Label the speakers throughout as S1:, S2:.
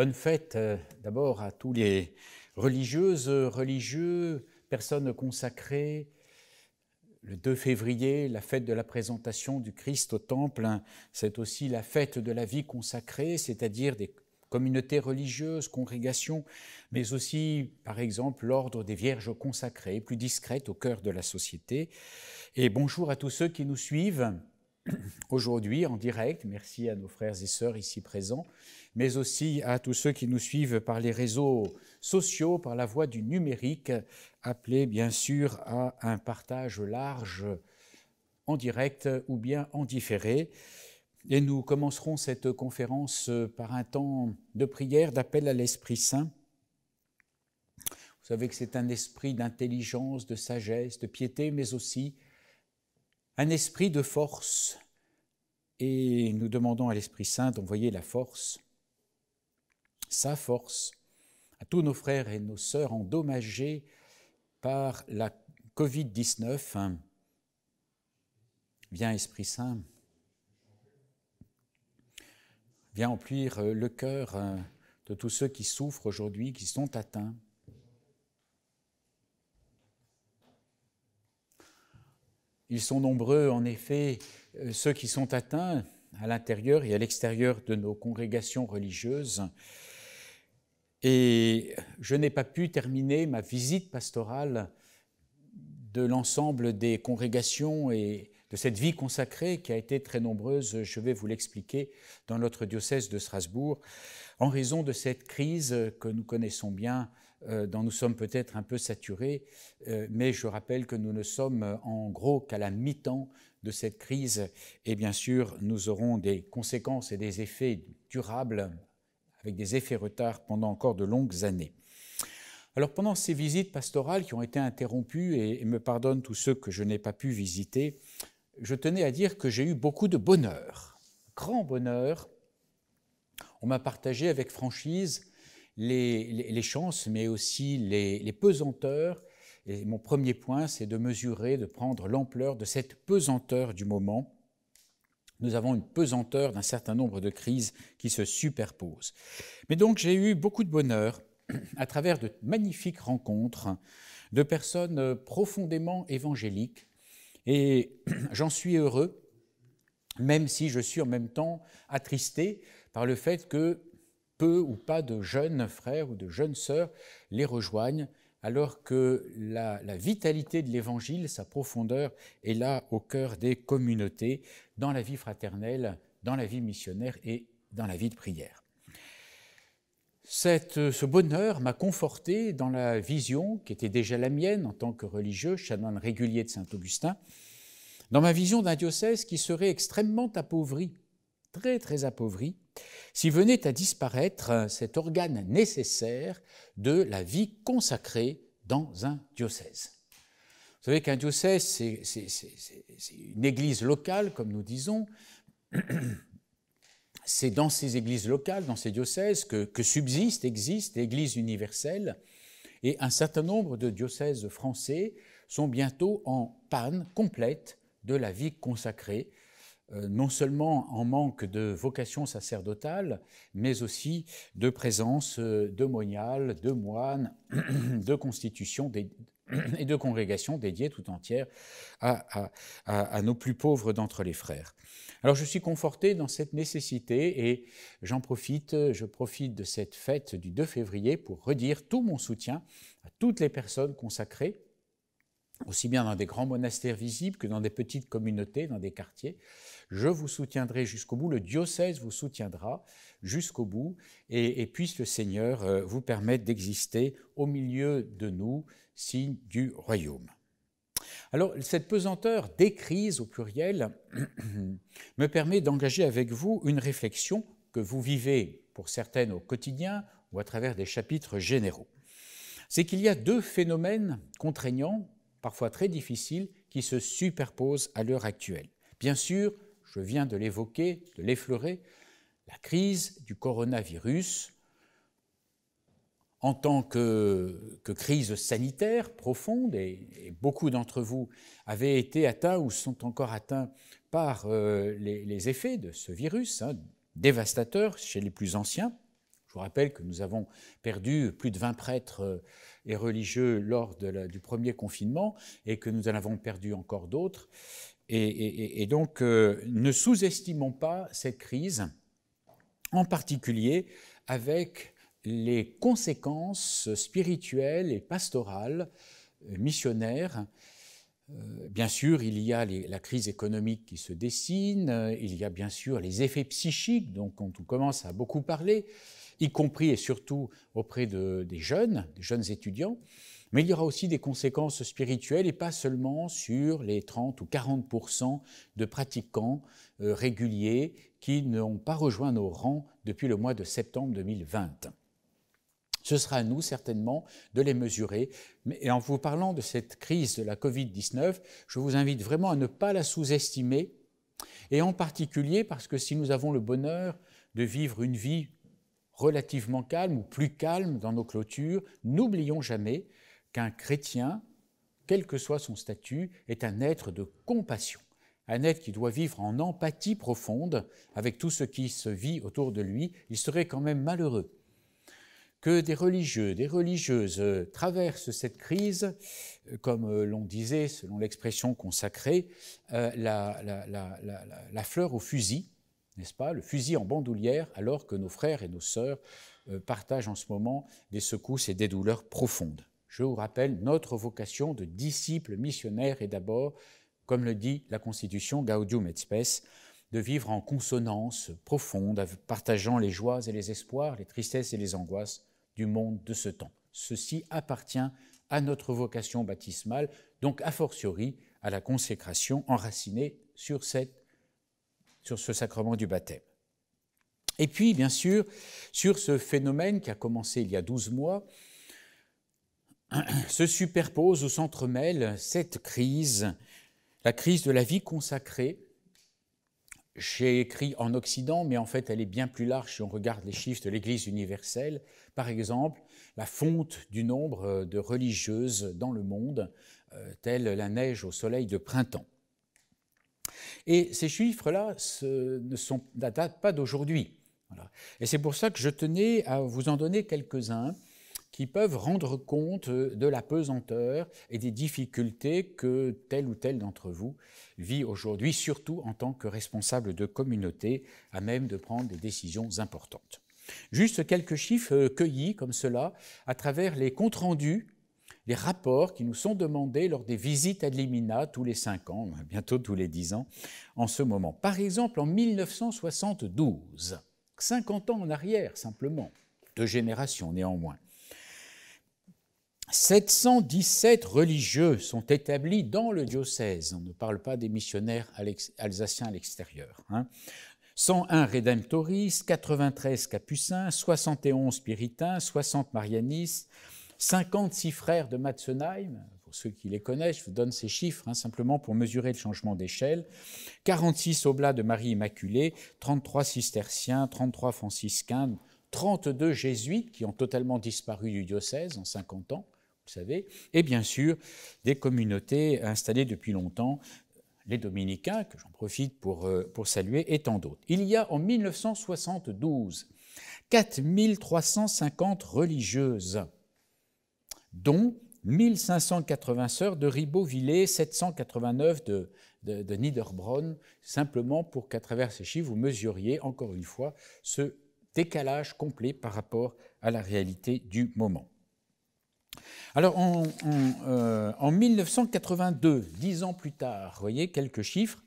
S1: Bonne fête euh, d'abord à tous les religieuses, religieux, personnes consacrées. Le 2 février, la fête de la présentation du Christ au Temple, hein. c'est aussi la fête de la vie consacrée, c'est-à-dire des communautés religieuses, congrégations, mais aussi, par exemple, l'ordre des vierges consacrées, plus discrètes au cœur de la société. Et bonjour à tous ceux qui nous suivent aujourd'hui en direct. Merci à nos frères et sœurs ici présents, mais aussi à tous ceux qui nous suivent par les réseaux sociaux, par la voie du numérique, appelés bien sûr à un partage large en direct ou bien en différé. Et nous commencerons cette conférence par un temps de prière, d'appel à l'Esprit Saint. Vous savez que c'est un esprit d'intelligence, de sagesse, de piété, mais aussi un esprit de force. Et nous demandons à l'Esprit Saint d'envoyer la force, sa force, à tous nos frères et nos sœurs endommagés par la Covid-19. Viens, Esprit Saint, viens emplir le cœur de tous ceux qui souffrent aujourd'hui, qui sont atteints. Ils sont nombreux, en effet, euh, ceux qui sont atteints à l'intérieur et à l'extérieur de nos congrégations religieuses. Et je n'ai pas pu terminer ma visite pastorale de l'ensemble des congrégations et de cette vie consacrée qui a été très nombreuse, je vais vous l'expliquer, dans notre diocèse de Strasbourg, en raison de cette crise que nous connaissons bien euh, dont nous sommes peut-être un peu saturés, euh, mais je rappelle que nous ne sommes en gros qu'à la mi-temps de cette crise et bien sûr nous aurons des conséquences et des effets durables avec des effets retard pendant encore de longues années. Alors pendant ces visites pastorales qui ont été interrompues, et, me pardonnent tous ceux que je n'ai pas pu visiter, je tenais à dire que j'ai eu beaucoup de bonheur, grand bonheur. On m'a partagé avec franchise les, chances, mais aussi les, les pesanteurs. Et mon premier point, c'est de mesurer, de prendre l'ampleur de cette pesanteur du moment. Nous avons une pesanteur d'un certain nombre de crises qui se superposent. Mais donc j'ai eu beaucoup de bonheur à travers de magnifiques rencontres de personnes profondément évangéliques. Et j'en suis heureux, même si je suis en même temps attristé par le fait que peu ou pas de jeunes frères ou de jeunes sœurs les rejoignent, alors que la, vitalité de l'Évangile, sa profondeur, est là au cœur des communautés, dans la vie fraternelle, dans la vie missionnaire et dans la vie de prière. ce bonheur m'a conforté dans la vision qui était déjà la mienne en tant que religieux, chanoine régulier de Saint-Augustin, dans ma vision d'un diocèse qui serait extrêmement appauvri, très très appauvri, si venait à disparaître cet organe nécessaire de la vie consacrée dans un diocèse. Vous savez qu'un diocèse, c'est une église locale, comme nous disons. C'est dans ces églises locales, dans ces diocèses, que, que subsiste, existe l'Église universelle. Et un certain nombre de diocèses français sont bientôt en panne complète de la vie consacrée euh, non seulement en manque de vocation sacerdotale, mais aussi de présence euh, de moniales, de moines, de constitutions et de congrégations dédiées tout entière à, à nos plus pauvres d'entre les frères. Alors je suis conforté dans cette nécessité et j'en profite, je profite de cette fête du 2 février pour redire tout mon soutien à toutes les personnes consacrées aussi bien dans des grands monastères visibles que dans des petites communautés, dans des quartiers. Je vous soutiendrai jusqu'au bout, le diocèse vous soutiendra jusqu'au bout, et, puisse le Seigneur euh, vous permettre d'exister au milieu de nous, signe du royaume. Alors, cette pesanteur des crises au pluriel me permet d'engager avec vous une réflexion que vous vivez, pour certaines au quotidien ou à travers des chapitres généraux. C'est qu'il y a deux phénomènes contraignants parfois très difficiles, qui se superposent à l'heure actuelle. Bien sûr, je viens de l'évoquer, de l'effleurer, la crise du coronavirus, en tant que, crise sanitaire profonde, et, beaucoup d'entre vous avaient été atteints ou sont encore atteints par euh, les, effets de ce virus hein, dévastateur chez les plus anciens, je vous rappelle que nous avons perdu plus de 20 prêtres euh, et religieux lors du premier confinement et que nous en avons perdu encore d'autres. Et, donc, euh, ne sous-estimons pas cette crise, en particulier avec les conséquences spirituelles et pastorales, euh, missionnaires. bien sûr, il y a la crise économique qui se dessine, il y a bien sûr les effets psychiques, donc dont on commence à beaucoup parler, y compris et surtout auprès des jeunes, des jeunes étudiants, mais il y aura aussi des conséquences spirituelles et pas seulement sur les 30 ou 40 de pratiquants euh, réguliers qui n'ont pas rejoint nos rangs depuis le mois de septembre 2020. Ce sera à nous certainement de les mesurer. Mais en vous parlant de cette crise de la Covid-19, je vous invite vraiment à ne pas la sous-estimer, et en particulier parce que si nous avons le bonheur de vivre une vie relativement calme ou plus calme dans nos clôtures, n'oublions jamais qu'un chrétien, quel que soit son statut, est un être de compassion, un être qui doit vivre en empathie profonde avec tout ce qui se vit autour de lui. Il serait quand même malheureux que des religieux, des religieuses euh, traversent cette crise, euh, comme euh, l'on disait, selon l'expression consacrée, la fleur au fusil, n'est-ce pas Le fusil en bandoulière, alors que nos frères et nos sœurs euh, partagent en ce moment des secousses et des douleurs profondes. Je vous rappelle, notre vocation de disciple missionnaire et d'abord, comme le dit la Constitution Gaudium et Spes, de vivre en consonance profonde, partageant les joies et les espoirs, les tristesses et les angoisses du monde de ce temps. Ceci appartient à notre vocation baptismale, donc a fortiori à la consécration enracinée sur cette sur ce sacrement du baptême. Et puis, bien sûr, sur ce phénomène qui a commencé il y a 12 mois, se superpose ou s'entremêle cette crise, la crise de la vie consacrée. J'ai écrit en Occident, mais en fait elle est bien plus large si on regarde les chiffres de l'Église universelle. Par exemple, la fonte du nombre de religieuses dans le monde, euh, telle la neige au soleil de printemps. Et ces chiffres-là ne, sont, datent pas d'aujourd'hui. Et c'est pour ça que je tenais à vous en donner quelques-uns qui peuvent rendre compte de la pesanteur et des difficultés que tel ou tel d'entre vous vit aujourd'hui, surtout en tant que responsable de communauté, à même de prendre des décisions importantes. Juste quelques chiffres cueillis comme cela à travers les comptes rendus les rapports qui nous sont demandés lors des visites à limina tous les cinq ans, bientôt tous les dix ans, en ce moment. Par exemple, en 1972, 50 ans en arrière simplement, deux générations néanmoins, 717 religieux sont établis dans le diocèse, on ne parle pas des missionnaires alsaciens à l'extérieur, 101 rédemptoristes, 93 capucins, 71 spiritains, 60 marianistes, 56 frères de Matzenheim, pour ceux qui les connaissent, je vous donne ces chiffres hein, simplement pour mesurer le changement d'échelle, 46 oblats de Marie Immaculée, 33 cisterciens, 33 franciscains, 32 jésuites qui ont totalement disparu du diocèse en 50 ans, vous savez, et bien sûr des communautés installées depuis longtemps, les dominicains, que j'en profite pour, euh, pour saluer, et tant d'autres. Il y a en 1972 4350 religieuses dont 1580 sœurs de Ribaud-Villet, 789 de, de, Niederbronn, simplement pour qu'à travers ces chiffres, vous mesuriez encore une fois ce décalage complet par rapport à la réalité du moment. Alors en, en 1982, euh, dix ans plus tard, voyez quelques chiffres,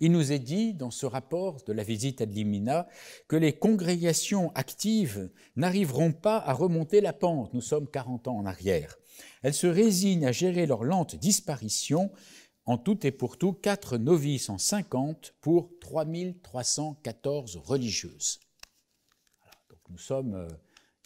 S1: il nous est dit dans ce rapport de la visite à Limina que les congrégations actives n'arriveront pas à remonter la pente, nous sommes 40 ans en arrière. Elles se résignent à gérer leur lente disparition, en tout et pour tout quatre novices en 50 pour 3314 religieuses. donc nous sommes euh,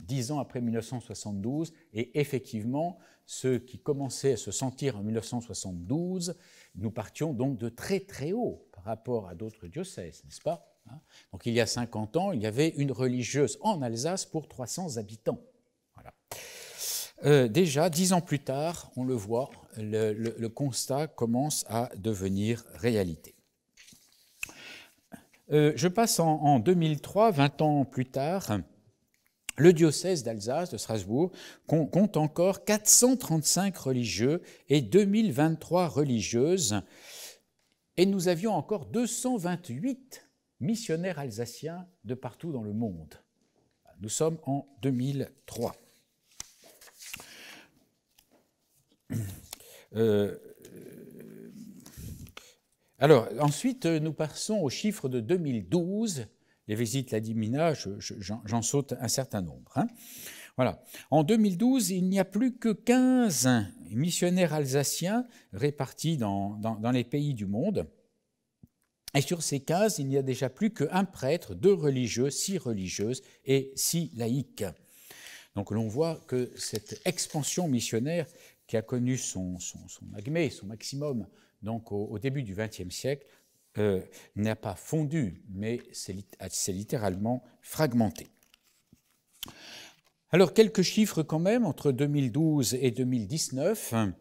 S1: dix ans après 1972 et effectivement, ceux qui commençaient à se sentir en 1972 nous partions donc de très très haut par rapport à d'autres diocèses, n'est-ce pas hein donc il y a 50 ans, il y avait une religieuse en Alsace pour 300 habitants. Voilà. Euh, déjà, dix ans plus tard, on le voit, le, constat commence à devenir réalité. Euh, je passe en, en, 2003, 20 ans plus tard, le diocèse d'Alsace, de Strasbourg, compte encore 435 religieux et 2023 religieuses, et nous avions encore 228 missionnaires alsaciens de partout dans le monde. Nous sommes en 2003. Euh, alors, ensuite, nous passons aux chiffres de 2012 les visites l'a j'en saute un certain nombre. Hein. Voilà. En 2012, il n'y a plus que 15 missionnaires alsaciens répartis dans, les pays du monde. Et sur ces 15, il n'y a déjà plus qu'un prêtre, deux religieux, six religieuses et six laïcs. Donc l'on voit que cette expansion missionnaire qui a connu son, son, son, maximum donc au, au début du XXe siècle, euh, n'a pas fondu, mais s'est littéralement fragmenté. Alors quelques chiffres quand même entre 2012 et 2019 hein,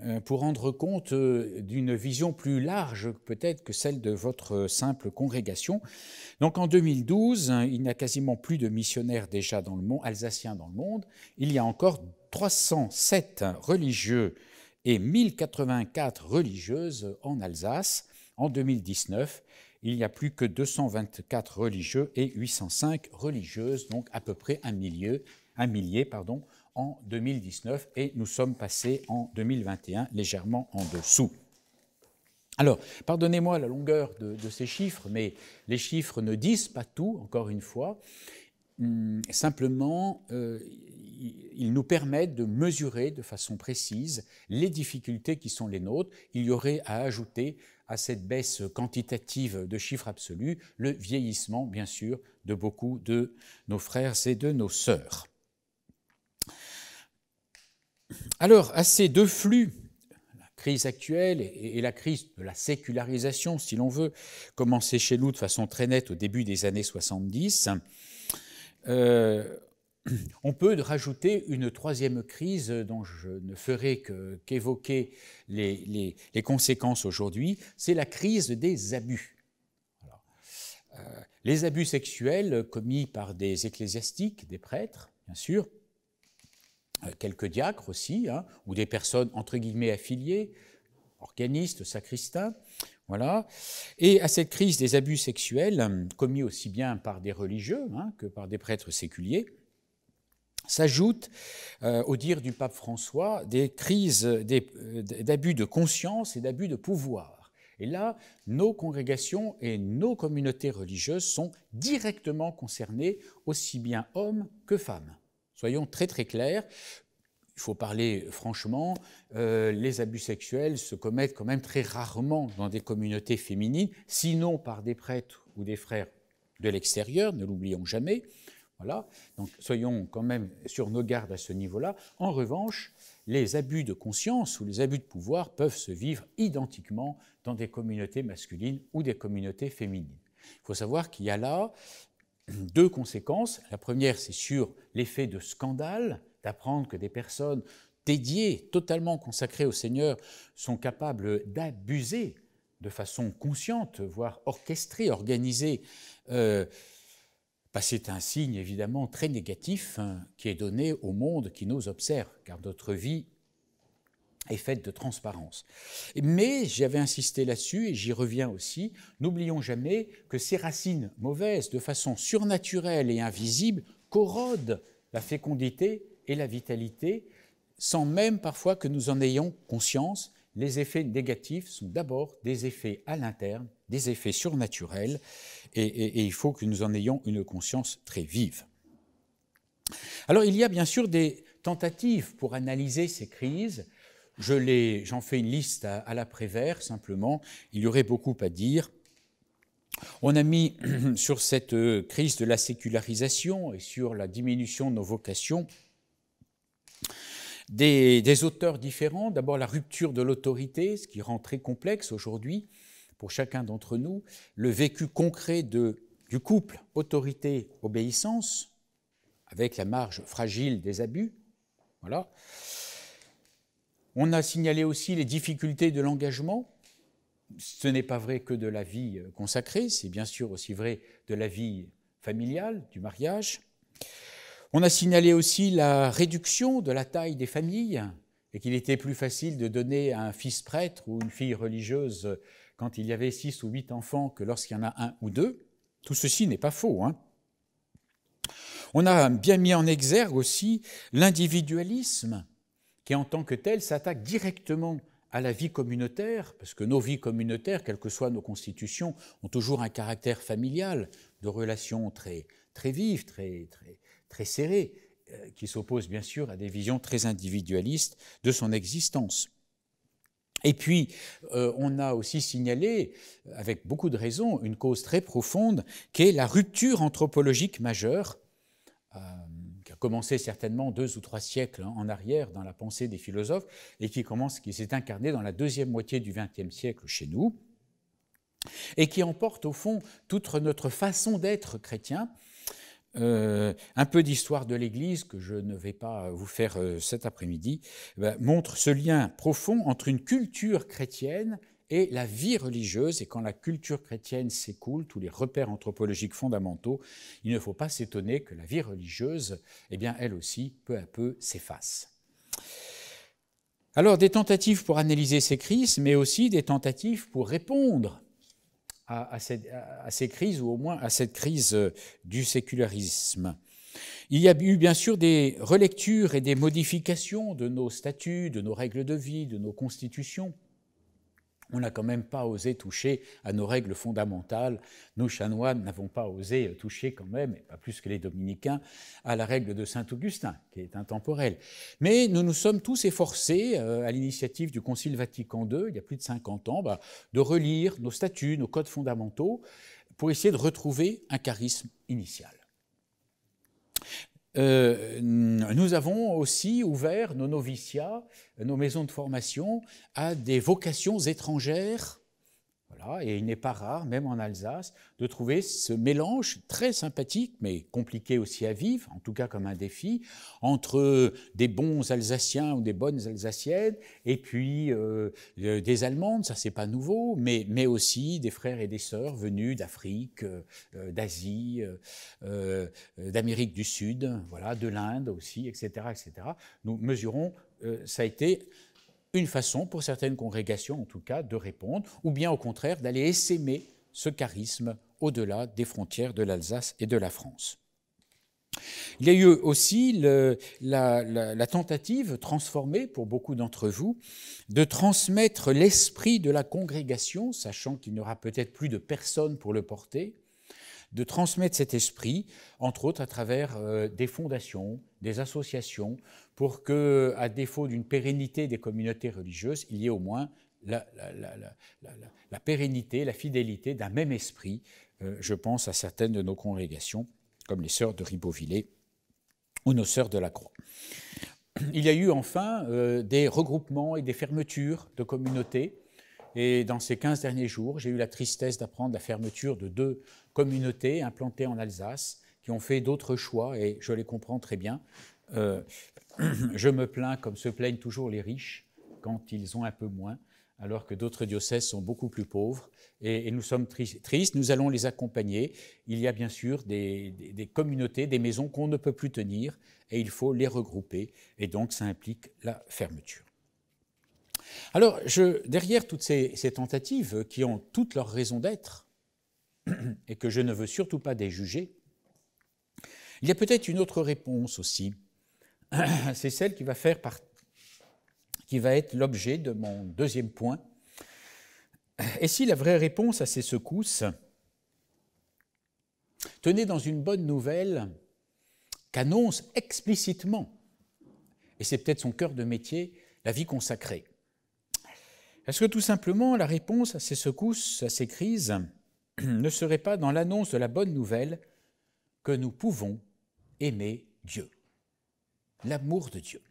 S1: euh, pour rendre compte euh, d'une vision plus large peut-être que celle de votre simple congrégation. Donc en 2012, hein, il n'y a quasiment plus de missionnaires déjà dans le monde, alsaciens dans le monde. Il y a encore 307 religieux et 1084 religieuses en Alsace. En 2019, il n'y a plus que 224 religieux et 805 religieuses, donc à peu près un, millier, un millier pardon, en 2019, et nous sommes passés en 2021 légèrement en dessous. Alors, pardonnez-moi la longueur de, ces chiffres, mais les chiffres ne disent pas tout, encore une fois. Hum, simplement, euh, ils nous permettent de mesurer de façon précise les difficultés qui sont les nôtres. Il y aurait à ajouter à cette baisse quantitative de chiffres absolus le vieillissement, bien sûr, de beaucoup de nos frères et de nos sœurs. Alors, à ces deux flux, la crise actuelle et la crise de la sécularisation, si l'on veut, commencer chez nous de façon très nette au début des années 70, euh, On peut rajouter une troisième crise dont je ne ferai qu'évoquer les, conséquences aujourd'hui, c'est la crise des abus. Euh, les abus sexuels commis par des ecclésiastiques, des prêtres, bien sûr, euh, quelques diacres aussi, hein, ou des personnes entre guillemets affiliées, organistes, sacristains, voilà. Et à cette crise des abus sexuels, commis aussi bien par des religieux hein, que par des prêtres séculiers, s'ajoutent, euh, au dire du pape François, des crises euh, d'abus de conscience et d'abus de pouvoir. Et là, nos congrégations et nos communautés religieuses sont directement concernées, aussi bien hommes que femmes. Soyons très très clairs, il faut parler franchement, euh, les abus sexuels se commettent quand même très rarement dans des communautés féminines, sinon par des prêtres ou des frères de l'extérieur, ne l'oublions jamais. Voilà. Donc soyons quand même sur nos gardes à ce niveau-là. En revanche, les abus de conscience ou les abus de pouvoir peuvent se vivre identiquement dans des communautés masculines ou des communautés féminines. Il faut savoir qu'il y a là deux conséquences. La première, c'est sur l'effet de scandale, d'apprendre que des personnes dédiées, totalement consacrées au Seigneur, sont capables d'abuser de façon consciente, voire orchestrée, organisée, euh, bah, c'est un signe évidemment très négatif hein, qui est donné au monde qui nous observe, car notre vie est faite de transparence. Mais j'avais insisté là-dessus et j'y reviens aussi, n'oublions jamais que ces racines mauvaises, de façon surnaturelle et invisible, corrodent la fécondité et la vitalité, sans même parfois que nous en ayons conscience. Les effets négatifs sont d'abord des effets à l'interne, des effets surnaturels, et, il faut que nous en ayons une conscience très vive. Alors il y a bien sûr des tentatives pour analyser ces crises. J'en fais une liste à, la l'après-vert, simplement. Il y aurait beaucoup à dire. On a mis sur cette euh, crise de la sécularisation et sur la diminution de nos vocations des auteurs différents. D'abord la rupture de l'autorité, ce qui rend très complexe aujourd'hui pour chacun d'entre nous le vécu concret du couple autorité-obéissance, avec la marge fragile des abus. Voilà. On a signalé aussi les difficultés de l'engagement. Ce n'est pas vrai que de la vie euh, consacrée, c'est bien sûr aussi vrai de la vie familiale, du mariage. On a signalé aussi la réduction de la taille des familles et qu'il était plus facile de donner à un fils prêtre ou une fille religieuse quand il y avait six ou huit enfants que lorsqu'il y en a un ou deux. Tout ceci n'est pas faux. Hein. On a bien mis en exergue aussi l'individualisme qui, en tant que tel, s'attaque directement à la vie communautaire, parce que nos vies communautaires, quelles que soient nos constitutions, ont toujours un caractère familial, de relations très, très vives, très, très serrées, euh, qui s'opposent bien sûr à des visions très individualistes de son existence. Et puis, euh, on a aussi signalé, euh, avec beaucoup de raisons, une cause très profonde, qui est la rupture anthropologique majeure, euh, qui a commencé certainement deux ou trois siècles en arrière dans la pensée des philosophes, et qui commence, qui s'est incarnée dans la deuxième moitié du XXe siècle chez nous, et qui emporte au fond toute notre façon d'être chrétien, euh, un peu d'histoire de l'Église, que je ne vais pas euh, vous faire euh, cet après-midi, eh ben, montre ce lien profond entre une culture chrétienne et la vie religieuse. Et quand la culture chrétienne s'écoule, tous les repères anthropologiques fondamentaux, il ne faut pas s'étonner que la vie religieuse, eh bien, elle aussi, peu à peu, s'efface. Alors, des tentatives pour analyser ces crises, mais aussi des tentatives pour répondre à, ces crises, ou au moins à cette crise euh, du sécularisme. Il y a eu bien sûr des relectures et des modifications de nos statuts, de nos règles de vie, de nos constitutions on n'a quand même pas osé toucher à nos règles fondamentales. Nos chanoines n'avons pas osé euh, toucher quand même, et pas plus que les dominicains, à la règle de saint Augustin, qui est intemporelle. Mais nous nous sommes tous efforcés, euh, à l'initiative du Concile Vatican II, il y a plus de 50 ans, bah, de relire nos statuts, nos codes fondamentaux, pour essayer de retrouver un charisme initial. Euh, nous avons aussi ouvert nos noviciats, nos maisons de formation à des vocations étrangères et il n'est pas rare, même en Alsace, de trouver ce mélange très sympathique, mais compliqué aussi à vivre, en tout cas comme un défi, entre euh, des bons Alsaciens ou des bonnes Alsaciennes, et puis euh, euh, des Allemandes, ça c'est pas nouveau, mais, mais aussi des frères et des sœurs venus d'Afrique, d'Asie, d'Amérique du Sud, voilà, de l'Inde aussi, etc., etc. Nous mesurons, ça a été une façon pour certaines congrégations en tout cas de répondre, ou bien au contraire d'aller essaimer ce charisme au-delà des frontières de l'Alsace et de la France. Il y a eu aussi la, la, tentative transformée pour beaucoup d'entre vous de transmettre l'esprit de la congrégation, sachant qu'il n'y aura peut-être plus de personnes pour le porter, de transmettre cet esprit, entre autres à travers euh, des fondations, des associations, pour que, à défaut d'une pérennité des communautés religieuses, il y ait au moins la, pérennité, la fidélité d'un même esprit. Euh, je pense à certaines de nos congrégations, comme les sœurs de Ribeauvillé ou nos sœurs de la Croix. Il y a eu enfin euh, des regroupements et des fermetures de communautés. Et dans ces 15 derniers jours, j'ai eu la tristesse d'apprendre la fermeture de deux communautés implantées en Alsace qui ont fait d'autres choix et je les comprends très bien. Euh, je me plains comme se plaignent toujours les riches quand ils ont un peu moins, alors que d'autres diocèses sont beaucoup plus pauvres. Et, nous sommes tristes, nous allons les accompagner. Il y a bien sûr des, communautés, des maisons qu'on ne peut plus tenir, et il faut les regrouper. Et donc ça implique la fermeture. Alors, je, derrière toutes ces, ces tentatives qui ont toutes leurs raisons d'être, et que je ne veux surtout pas déjuger, il y a peut-être une autre réponse aussi. C'est celle qui va, faire qui va être l'objet de mon deuxième point. Et si la vraie réponse à ces secousses tenait dans une bonne nouvelle qu'annonce explicitement, et c'est peut-être son cœur de métier, la vie consacrée Est-ce que tout simplement, la réponse à ces secousses, à ces crises, ne serait pas dans l'annonce de la bonne nouvelle que nous pouvons aimer Dieu, l'amour de Dieu.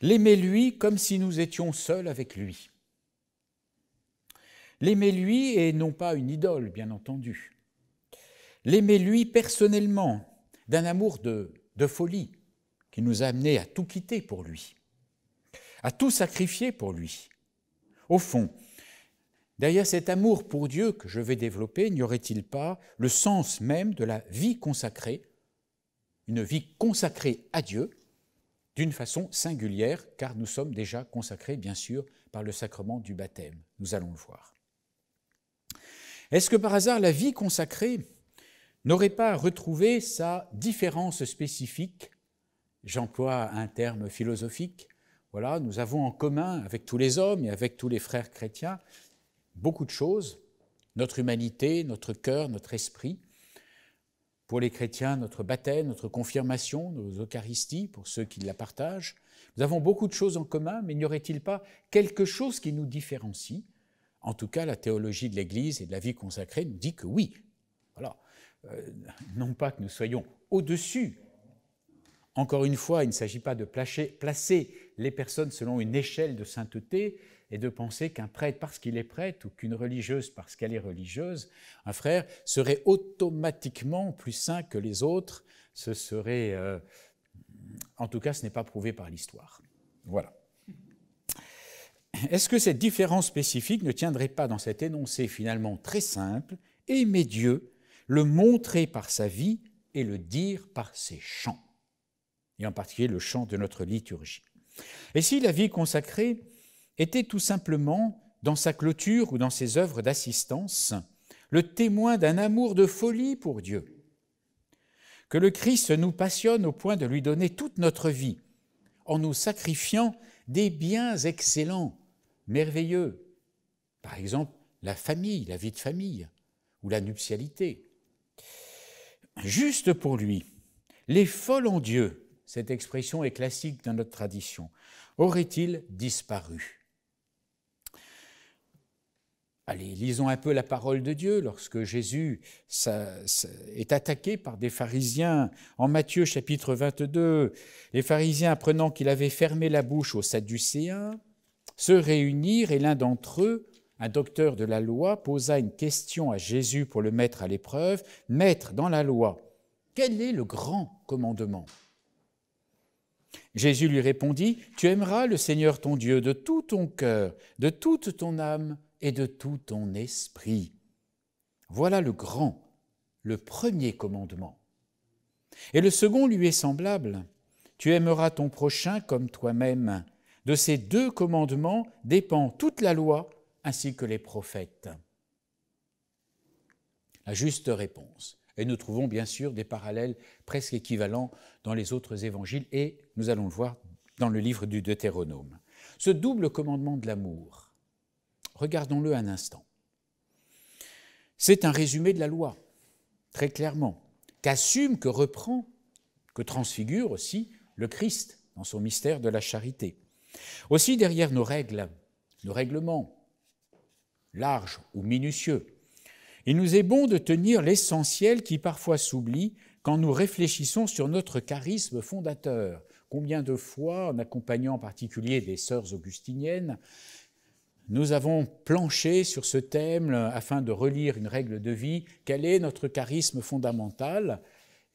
S1: L'aimer lui comme si nous étions seuls avec lui. L'aimer lui et non pas une idole, bien entendu. L'aimer lui personnellement, d'un amour de, de folie qui nous a amenés à tout quitter pour lui, à tout sacrifier pour lui. Au fond, Derrière cet amour pour Dieu que je vais développer, n'y aurait-il pas le sens même de la vie consacrée, une vie consacrée à Dieu, d'une façon singulière, car nous sommes déjà consacrés, bien sûr, par le sacrement du baptême. Nous allons le voir. Est-ce que par hasard la vie consacrée n'aurait pas retrouvé sa différence spécifique J'emploie un terme philosophique. Voilà, nous avons en commun avec tous les hommes et avec tous les frères chrétiens beaucoup de choses, notre humanité, notre cœur, notre esprit. Pour les chrétiens, notre baptême, notre confirmation, nos Eucharisties, pour ceux qui la partagent. Nous avons beaucoup de choses en commun, mais n'y aurait-il pas quelque chose qui nous différencie En tout cas, la théologie de l'Église et de la vie consacrée nous dit que oui. Voilà. Euh, non pas que nous soyons au-dessus. Encore une fois, il ne s'agit pas de placer les personnes selon une échelle de sainteté, et de penser qu'un prêtre parce qu'il est prêtre ou qu'une religieuse parce qu'elle est religieuse, un frère serait automatiquement plus saint que les autres. Ce serait, euh, en tout cas, ce n'est pas prouvé par l'histoire. Voilà. Est-ce que cette différence spécifique ne tiendrait pas dans cet énoncé finalement très simple, aimer Dieu, le montrer par sa vie et le dire par ses chants, et en particulier le chant de notre liturgie Et si la vie consacrée était tout simplement, dans sa clôture ou dans ses œuvres d'assistance, le témoin d'un amour de folie pour Dieu. Que le Christ nous passionne au point de lui donner toute notre vie, en nous sacrifiant des biens excellents, merveilleux, par exemple la famille, la vie de famille, ou la nuptialité. Juste pour lui, les folles en Dieu, cette expression est classique dans notre tradition, auraient-ils disparu Allez, lisons un peu la parole de Dieu lorsque Jésus est attaqué par des pharisiens. En Matthieu chapitre 22, les pharisiens apprenant qu'il avait fermé la bouche aux Sadducéens, se réunirent et l'un d'entre eux, un docteur de la loi, posa une question à Jésus pour le mettre à l'épreuve. Maître, dans la loi, quel est le grand commandement Jésus lui répondit, Tu aimeras le Seigneur ton Dieu de tout ton cœur, de toute ton âme, et de tout ton esprit. Voilà le grand, le premier commandement. Et le second lui est semblable. Tu aimeras ton prochain comme toi-même. De ces deux commandements dépend toute la loi ainsi que les prophètes. La juste réponse. Et nous trouvons bien sûr des parallèles presque équivalents dans les autres évangiles et nous allons le voir dans le livre du Deutéronome. Ce double commandement de l'amour, Regardons-le un instant. C'est un résumé de la loi, très clairement, qu'assume, que reprend, que transfigure aussi le Christ dans son mystère de la charité. Aussi derrière nos règles, nos règlements, larges ou minutieux, il nous est bon de tenir l'essentiel qui parfois s'oublie quand nous réfléchissons sur notre charisme fondateur. Combien de fois, en accompagnant en particulier des sœurs augustiniennes, nous avons planché sur ce thème euh, afin de relire une règle de vie. Quel est notre charisme fondamental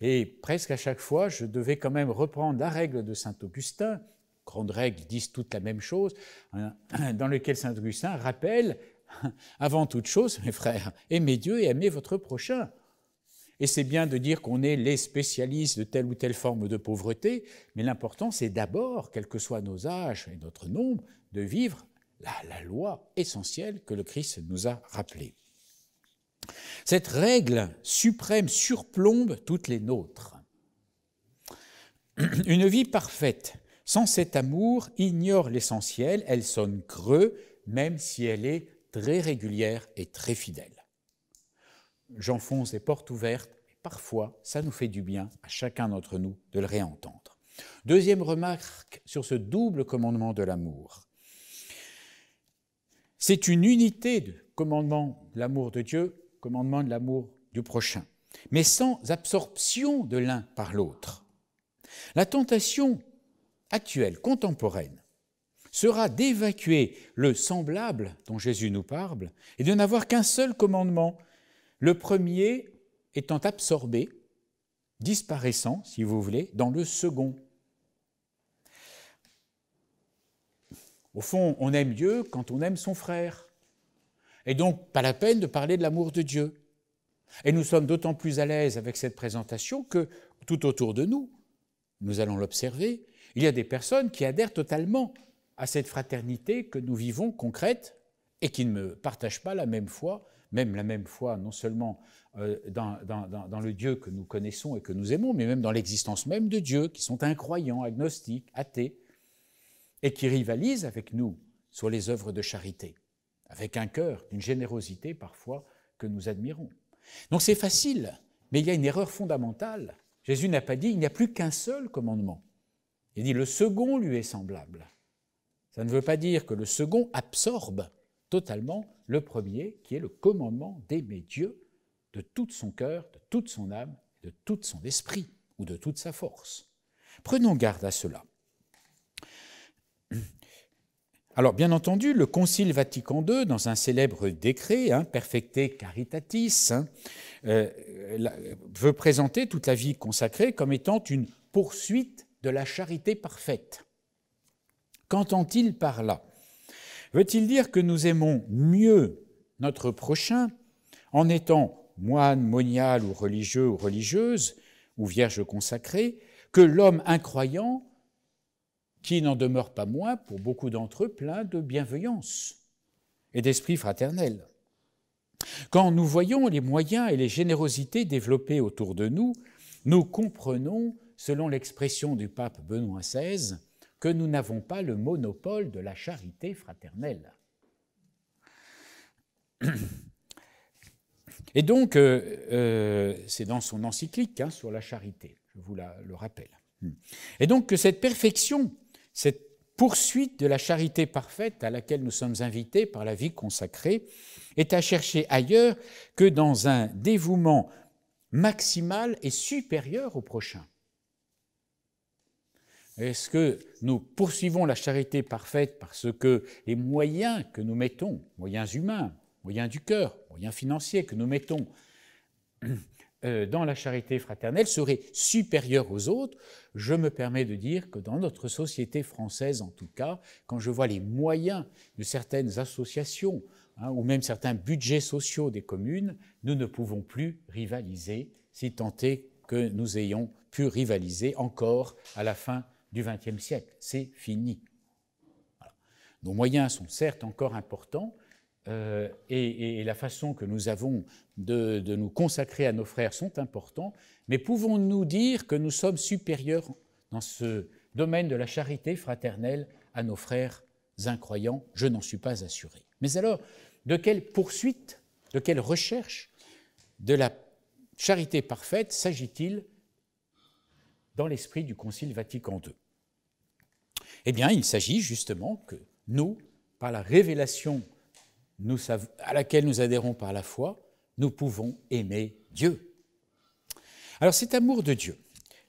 S1: Et presque à chaque fois, je devais quand même reprendre la règle de saint Augustin, grandes règles disent toutes la même chose, hein, dans lequel saint Augustin rappelle avant toute chose, mes frères, aimez Dieu et aimez votre prochain. Et c'est bien de dire qu'on est les spécialistes de telle ou telle forme de pauvreté, mais l'important, c'est d'abord, quels que soient nos âges et notre nombre, de vivre la, loi essentielle que le Christ nous a rappelée. Cette règle suprême surplombe toutes les nôtres. Une vie parfaite, sans cet amour, ignore l'essentiel, elle sonne creux, même si elle est très régulière et très fidèle. J'enfonce les portes ouvertes, et parfois ça nous fait du bien à chacun d'entre nous de le réentendre. Deuxième remarque sur ce double commandement de l'amour. C'est une unité de commandement de l'amour de Dieu, commandement de l'amour du prochain, mais sans absorption de l'un par l'autre. La tentation actuelle, contemporaine, sera d'évacuer le semblable dont Jésus nous parle et de n'avoir qu'un seul commandement, le premier étant absorbé, disparaissant, si vous voulez, dans le second Au fond, on aime Dieu quand on aime son frère. Et donc, pas la peine de parler de l'amour de Dieu. Et nous sommes d'autant plus à l'aise avec cette présentation que tout autour de nous, nous allons l'observer, il y a des personnes qui adhèrent totalement à cette fraternité que nous vivons concrète et qui ne partagent pas la même foi, même la même foi non seulement euh, dans, dans le Dieu que nous connaissons et que nous aimons, mais même dans l'existence même de Dieu, qui sont incroyants, agnostiques, athées et qui rivalisent avec nous sur les œuvres de charité, avec un cœur, une générosité parfois que nous admirons. Donc c'est facile, mais il y a une erreur fondamentale. Jésus n'a pas dit il n'y a plus qu'un seul commandement. Il dit le second lui est semblable. Ça ne veut pas dire que le second absorbe totalement le premier, qui est le commandement d'aimer Dieu de tout son cœur, de toute son âme, de tout son esprit ou de toute sa force. Prenons garde à cela. Alors, bien entendu, le Concile Vatican II, dans un célèbre décret, hein, Perfecte Caritatis, hein, euh, veut présenter toute la vie consacrée comme étant une poursuite de la charité parfaite. Qu'entend-il par là Veut-il dire que nous aimons mieux notre prochain en étant moine, monial ou religieux ou religieuse, ou vierge consacrée, que l'homme incroyant qui n'en demeure pas moins, pour beaucoup d'entre eux, plein de bienveillance et d'esprit fraternel. Quand nous voyons les moyens et les générosités développés autour de nous, nous comprenons, selon l'expression du pape Benoît XVI, que nous n'avons pas le monopole de la charité fraternelle. Et donc, euh, euh, c'est dans son encyclique hein, sur la charité, je vous le rappelle. Et donc que cette perfection cette poursuite de la charité parfaite à laquelle nous sommes invités par la vie consacrée est à chercher ailleurs que dans un dévouement maximal et supérieur au prochain. Est-ce que nous poursuivons la charité parfaite parce que les moyens que nous mettons, moyens humains, moyens du cœur, moyens financiers que nous mettons, euh, dans la charité fraternelle serait supérieure aux autres, je me permets de dire que dans notre société française en tout cas, quand je vois les moyens de certaines associations hein, ou même certains budgets sociaux des communes, nous ne pouvons plus rivaliser, si tant est que nous ayons pu rivaliser encore à la fin du XXe siècle. C'est fini. Nos moyens sont certes encore importants, euh, et, la façon que nous avons de, de, nous consacrer à nos frères sont importants, mais pouvons-nous dire que nous sommes supérieurs dans ce domaine de la charité fraternelle à nos frères incroyants Je n'en suis pas assuré. Mais alors, de quelle poursuite, de quelle recherche de la charité parfaite s'agit-il dans l'esprit du Concile Vatican II Eh bien, il s'agit justement que nous, par la révélation à laquelle nous adhérons par la foi, nous pouvons aimer Dieu. Alors cet amour de Dieu,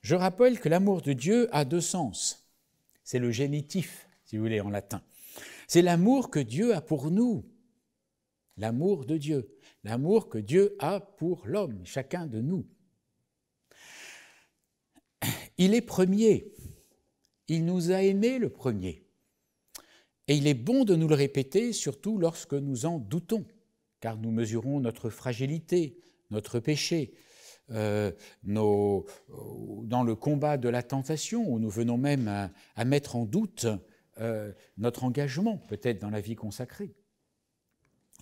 S1: je rappelle que l'amour de Dieu a deux sens. C'est le génitif, si vous voulez, en latin. C'est l'amour que Dieu a pour nous, l'amour de Dieu, l'amour que Dieu a pour l'homme, chacun de nous. Il est premier, il nous a aimés le premier. Et il est bon de nous le répéter, surtout lorsque nous en doutons, car nous mesurons notre fragilité, notre péché, euh, euh, dans le combat de la tentation, où nous venons même à, mettre en doute euh, notre engagement, peut-être dans la vie consacrée.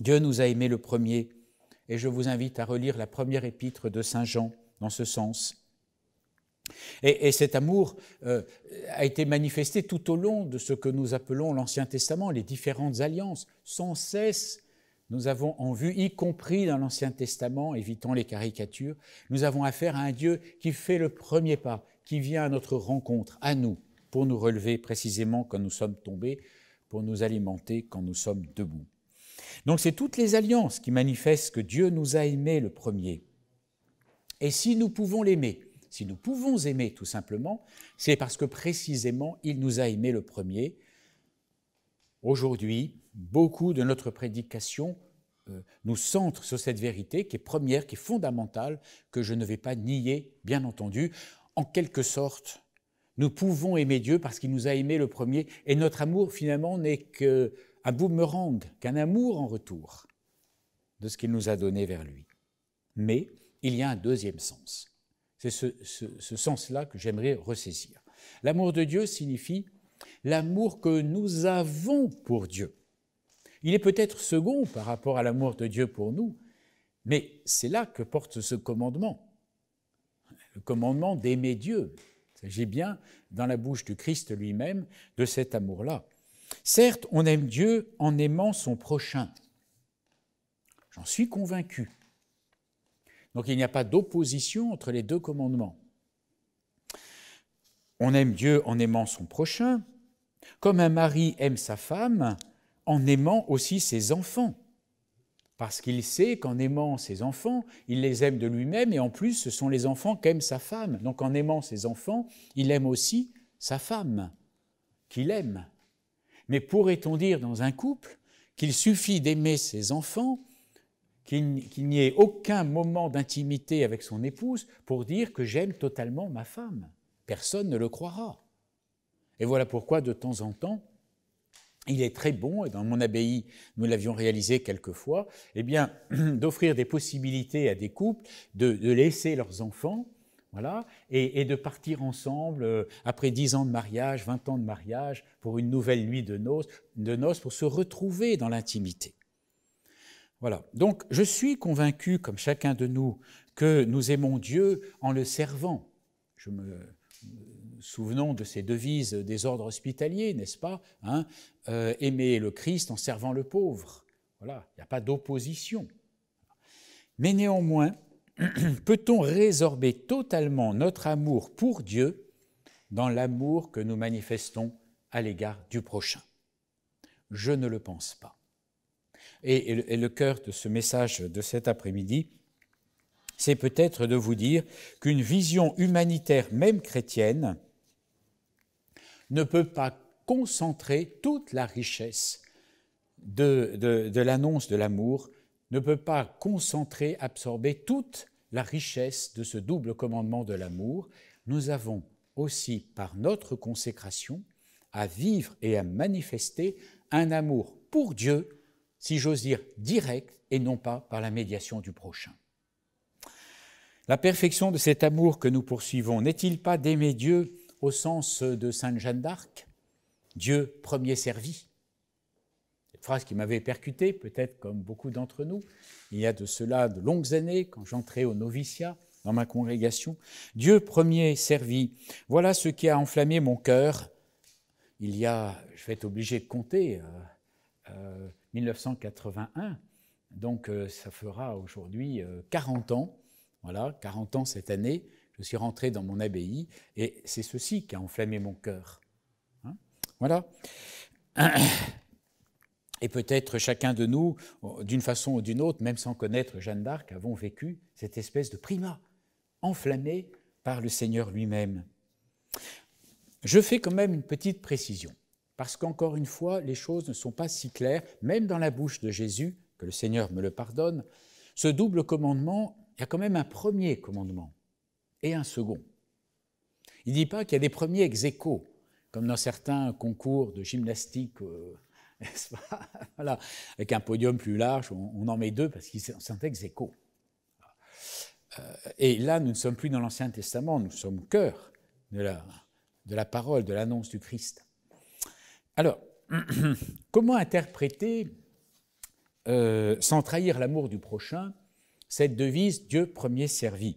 S1: Dieu nous a aimés le premier, et je vous invite à relire la première épître de Saint Jean dans ce sens. Et, cet amour euh, a été manifesté tout au long de ce que nous appelons l'Ancien Testament, les différentes alliances. Sans cesse, nous avons en vue, y compris dans l'Ancien Testament, évitant les caricatures, nous avons affaire à un Dieu qui fait le premier pas, qui vient à notre rencontre, à nous, pour nous relever précisément quand nous sommes tombés, pour nous alimenter quand nous sommes debout. Donc c'est toutes les alliances qui manifestent que Dieu nous a aimés le premier. Et si nous pouvons l'aimer, si nous pouvons aimer tout simplement, c'est parce que précisément il nous a aimé le premier. Aujourd'hui, beaucoup de notre prédication euh, nous centre sur cette vérité qui est première, qui est fondamentale, que je ne vais pas nier, bien entendu. En quelque sorte, nous pouvons aimer Dieu parce qu'il nous a aimé le premier, et notre amour finalement n'est qu'un boomerang, qu'un amour en retour de ce qu'il nous a donné vers lui. Mais il y a un deuxième sens. C'est ce, sens-là que j'aimerais ressaisir. L'amour de Dieu signifie l'amour que nous avons pour Dieu. Il est peut-être second par rapport à l'amour de Dieu pour nous, mais c'est là que porte ce commandement, le commandement d'aimer Dieu. Il s'agit bien, dans la bouche du Christ lui-même, de cet amour-là. Certes, on aime Dieu en aimant son prochain. J'en suis convaincu. Donc il n'y a pas d'opposition entre les deux commandements. On aime Dieu en aimant son prochain, comme un mari aime sa femme en aimant aussi ses enfants. Parce qu'il sait qu'en aimant ses enfants, il les aime de lui-même et en plus ce sont les enfants qu'aime sa femme. Donc en aimant ses enfants, il aime aussi sa femme, qu'il aime. Mais pourrait-on dire dans un couple qu'il suffit d'aimer ses enfants qu'il n'y ait aucun moment d'intimité avec son épouse pour dire que j'aime totalement ma femme. Personne ne le croira. Et voilà pourquoi, de temps en temps, il est très bon, et dans mon abbaye, nous l'avions réalisé quelquefois, eh bien, d'offrir des possibilités à des couples de, laisser leurs enfants, voilà, et, de partir ensemble euh, après 10 ans de mariage, 20 ans de mariage, pour une nouvelle nuit de noces, de noces pour se retrouver dans l'intimité. Voilà. Donc je suis convaincu, comme chacun de nous, que nous aimons Dieu en le servant. Je me souvenons de ces devises des ordres hospitaliers, n'est-ce pas hein euh, Aimer le Christ en servant le pauvre. Voilà, il n'y a pas d'opposition. Mais néanmoins, peut-on résorber totalement notre amour pour Dieu dans l'amour que nous manifestons à l'égard du prochain Je ne le pense pas et, le cœur de ce message de cet après-midi, c'est peut-être de vous dire qu'une vision humanitaire, même chrétienne, ne peut pas concentrer toute la richesse de l'annonce de l'amour, ne peut pas concentrer, absorber toute la richesse de ce double commandement de l'amour. Nous avons aussi, par notre consécration, à vivre et à manifester un amour pour Dieu si j'ose dire, direct, et non pas par la médiation du prochain. La perfection de cet amour que nous poursuivons n'est-il pas d'aimer Dieu au sens de Sainte Jeanne d'Arc, Dieu premier servi Cette phrase qui m'avait percuté, peut-être comme beaucoup d'entre nous, il y a de cela de longues années, quand j'entrais au noviciat dans ma congrégation, Dieu premier servi, voilà ce qui a enflammé mon cœur. Il y a, je vais être obligé de compter, euh, euh, 1981. Donc euh, ça fera aujourd'hui 40 euh, ans. Voilà, 40 ans cette année, je suis rentré dans mon abbaye et c'est ceci qui a enflammé mon cœur. Hein. voilà. Et peut-être chacun de nous, d'une façon ou d'une autre, même sans connaître Jeanne d'Arc, avons vécu cette espèce de primat, enflammé par le Seigneur lui-même. Je fais quand même une petite précision parce qu'encore une fois, les choses ne sont pas si claires, même dans la bouche de Jésus, que le Seigneur me le pardonne, ce double commandement, il y a quand même un premier commandement et un second. Il ne dit pas qu'il y a des premiers ex aequo, comme dans certains concours de gymnastique, euh, nest voilà. Avec un podium plus large, on, en met deux parce qu'ils sont ex aequo. Euh, et là, nous ne sommes plus dans l'Ancien Testament, nous sommes au cœur de la parole, de l'annonce du Christ. Alors, comment interpréter, euh, sans trahir l'amour du prochain, cette devise Dieu premier servi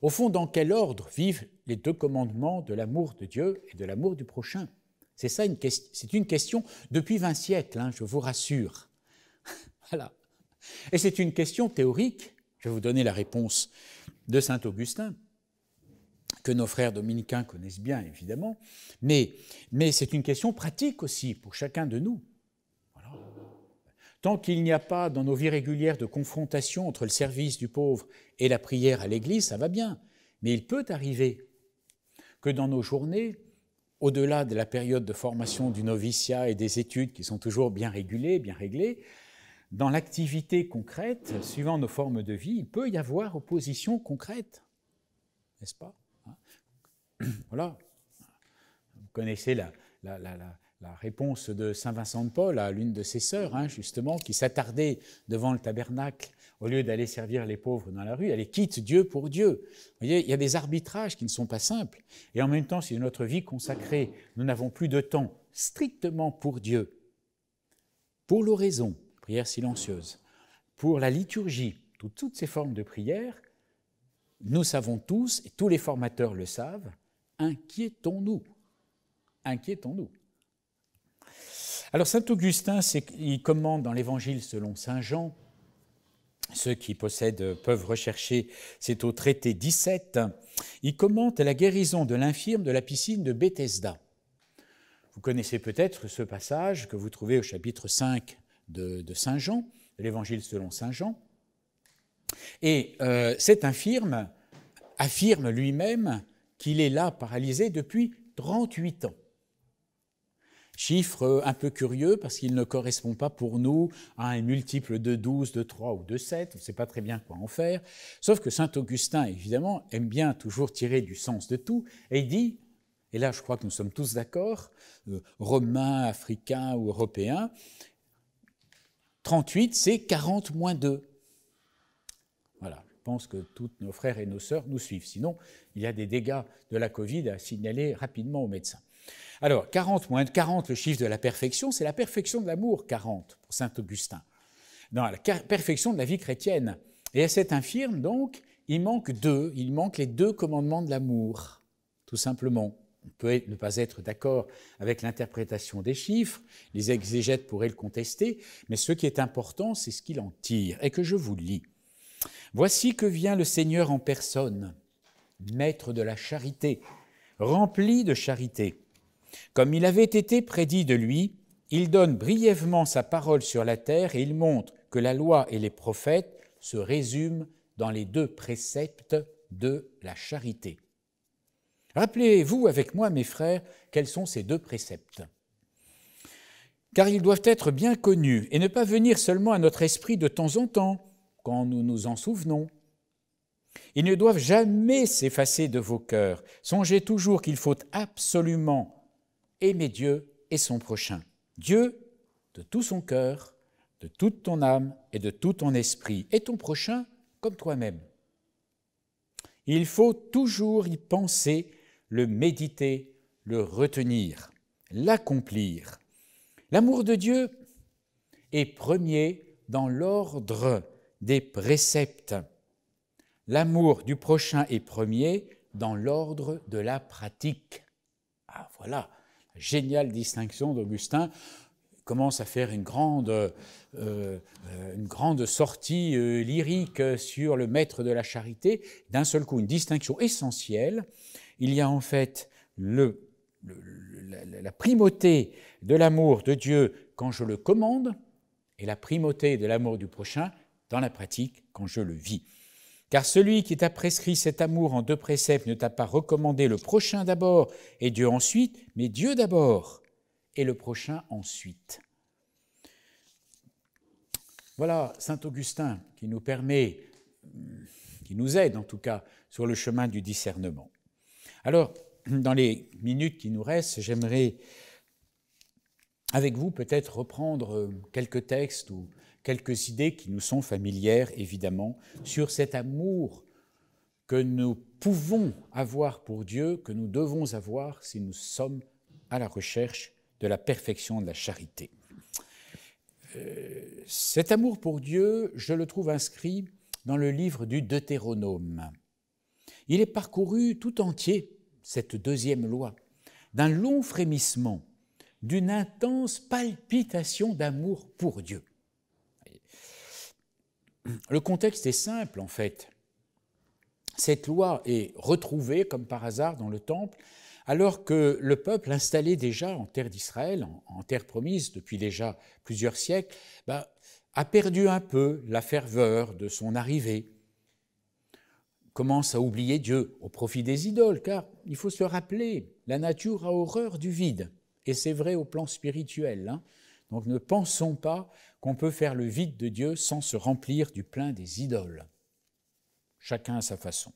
S1: Au fond, dans quel ordre vivent les deux commandements de l'amour de Dieu et de l'amour du prochain C'est ça une, c'est une question depuis 20 siècles, hein, je vous rassure. voilà. Et c'est une question théorique. Je vais vous donner la réponse de Saint Augustin que nos frères dominicains connaissent bien, évidemment, mais, mais c'est une question pratique aussi pour chacun de nous. Tant qu'il n'y a pas dans nos vies régulières de confrontation entre le service du pauvre et la prière à l'Église, ça va bien. Mais il peut arriver que dans nos journées, au-delà de la période de formation du noviciat et des études qui sont toujours bien régulées, bien réglées, dans l'activité concrète, suivant nos formes de vie, il peut y avoir opposition concrète, n'est-ce pas Voilà. Vous connaissez la, réponse de Saint Vincent de Paul à l'une de ses sœurs, hein, justement, qui s'attardait devant le tabernacle au lieu d'aller servir les pauvres dans la rue, elle quitte Dieu pour Dieu. Vous voyez, il y a des arbitrages qui ne sont pas simples. Et en même temps, si notre vie consacrée, nous n'avons plus de temps strictement pour Dieu, pour l'oraison, prière silencieuse, pour la liturgie, toutes ces formes de prière, nous savons tous, et tous les formateurs le savent, inquiétons-nous. Inquiétons-nous. Alors saint Augustin, il commande dans l'Évangile selon saint Jean, ceux qui possèdent peuvent rechercher, c'est au traité 17, il commente la guérison de l'infirme de la piscine de Bethesda. Vous connaissez peut-être ce passage que vous trouvez au chapitre 5 de, de Saint Jean, de l'Évangile selon Saint Jean. Et euh, cet infirme affirme lui-même qu'il est là paralysé depuis 38 ans. Chiffre euh, un peu curieux parce qu'il ne correspond pas pour nous à un multiple de 12, de 3 ou de 7, on ne sait pas très bien quoi en faire. Sauf que saint Augustin, évidemment, aime bien toujours tirer du sens de tout et il dit, et là je crois que nous sommes tous d'accord, euh, romains, africains ou européens, 38 c'est 40 moins 2. Je pense que tous nos frères et nos sœurs nous suivent. Sinon, il y a des dégâts de la Covid à signaler rapidement aux médecins. Alors, 40 moins 40, le chiffre de la perfection, c'est la perfection de l'amour, 40, pour saint Augustin. Non, la perfection de la vie chrétienne. Et à cet infirme, donc, il manque deux, il manque les deux commandements de l'amour, tout simplement. On peut ne pas être d'accord avec l'interprétation des chiffres, les exégètes pourraient le contester, mais ce qui est important, c'est ce qu'il en tire, et que je vous lis. Voici que vient le Seigneur en personne, maître de la charité, rempli de charité. Comme il avait été prédit de lui, il donne brièvement sa parole sur la terre et il montre que la loi et les prophètes se résument dans les deux préceptes de la charité. Rappelez-vous avec moi, mes frères, quels sont ces deux préceptes. Car ils doivent être bien connus et ne pas venir seulement à notre esprit de temps en temps, quand nous nous en souvenons. Ils ne doivent jamais s'effacer de vos cœurs. Songez toujours qu'il faut absolument aimer Dieu et son prochain. Dieu de tout son cœur, de toute ton âme et de tout ton esprit, et ton prochain comme toi-même. Il faut toujours y penser, le méditer, le retenir, l'accomplir. L'amour de Dieu est premier dans l'ordre des préceptes. L'amour du prochain est premier dans l'ordre de la pratique. Ah voilà, géniale distinction d'Augustin commence à faire une grande, euh, euh, une grande sortie euh, lyrique sur le maître de la charité, d'un seul coup une distinction essentielle. Il y a en fait le, la, primauté de l'amour de Dieu quand je le commande et la primauté de l'amour du prochain dans la pratique quand je le vis. Car celui qui t'a prescrit cet amour en deux préceptes ne t'a pas recommandé le prochain d'abord et Dieu ensuite, mais Dieu d'abord et le prochain ensuite. Voilà Saint Augustin qui nous permet, euh, qui nous aide en tout cas sur le chemin du discernement. Alors, dans les minutes qui nous restent, j'aimerais avec vous peut-être reprendre euh, quelques textes ou quelques idées qui nous sont familières, évidemment, sur cet amour que nous pouvons avoir pour Dieu, que nous devons avoir si nous sommes à la recherche de la perfection de la charité. Euh, cet amour pour Dieu, je le trouve inscrit dans le livre du Deutéronome. Il est parcouru tout entier, cette deuxième loi, d'un long frémissement, d'une intense palpitation d'amour pour Dieu le contexte est simple en fait. Cette loi est retrouvée comme par hasard dans le temple, alors que le peuple installé déjà en terre d'Israël, en, terre promise depuis déjà plusieurs siècles, bah, a perdu un peu la ferveur de son arrivée, commence à oublier Dieu au profit des idoles, car il faut se rappeler, la nature a horreur du vide, et c'est vrai au plan spirituel. Hein. Donc ne pensons pas qu'on peut faire le vide de Dieu sans se remplir du plein des idoles. Chacun à sa façon.